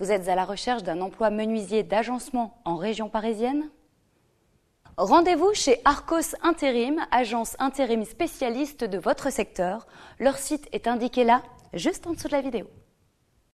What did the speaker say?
Vous êtes à la recherche d'un emploi menuisier d'agencement en région parisienne Rendez-vous chez Arcos Intérim, agence intérim spécialiste de votre secteur. Leur site est indiqué là, juste en dessous de la vidéo.